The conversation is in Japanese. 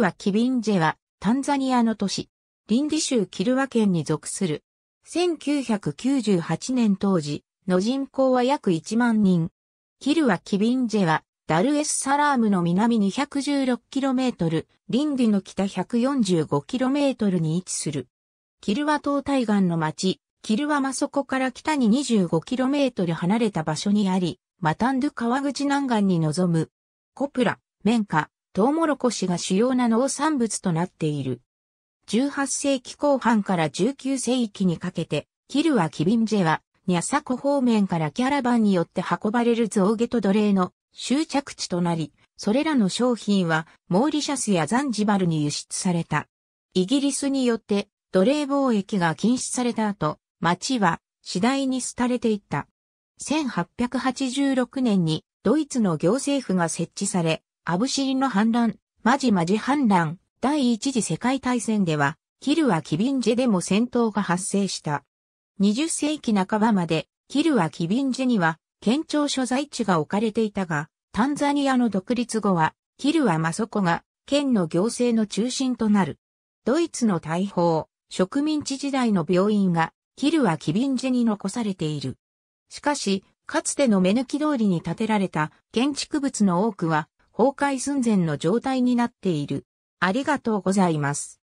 ルはキビンジェは、タンザニアの都市、リンディ州キルワ県に属する。1998年当時、の人口は約1万人。キルワ・キビンジェは、ダルエスサラームの南 216km、リンディの北 145km に位置する。キルワ島対岸の町、キルワマソコから北に 25km 離れた場所にあり、マタンドゥ川口南岸に臨む。コプラ、メンカ、トウモロコシが主要な農産物となっている。18世紀後半から19世紀にかけて、キルワ・キビンジェは、ニャサコ方面からキャラバンによって運ばれる象牙と奴隷の終着地となり、それらの商品はモーリシャスやザンジバルに輸出された。イギリスによって奴隷貿易が禁止された後、町は次第に廃れていった。1886年にドイツの行政府が設置され、アブシリの反乱、マジマジ反乱、第一次世界大戦では、キルはキビンジェでも戦闘が発生した。20世紀半ばまで、キルはキビンジェには、県庁所在地が置かれていたが、タンザニアの独立後は、キルはマソコが、県の行政の中心となる。ドイツの大砲、植民地時代の病院が、キルはキビンジェに残されている。しかし、かつての目抜き通りに建てられた建築物の多くは崩壊寸前の状態になっている。ありがとうございます。